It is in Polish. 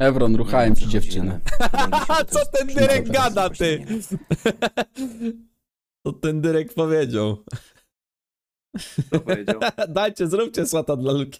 Ewron, ruchałem ci dziewczynę. Co ten Dyrek gada, ty? Co ten Dyrek powiedział. Co powiedział? Dajcie, zróbcie słata dla Luki.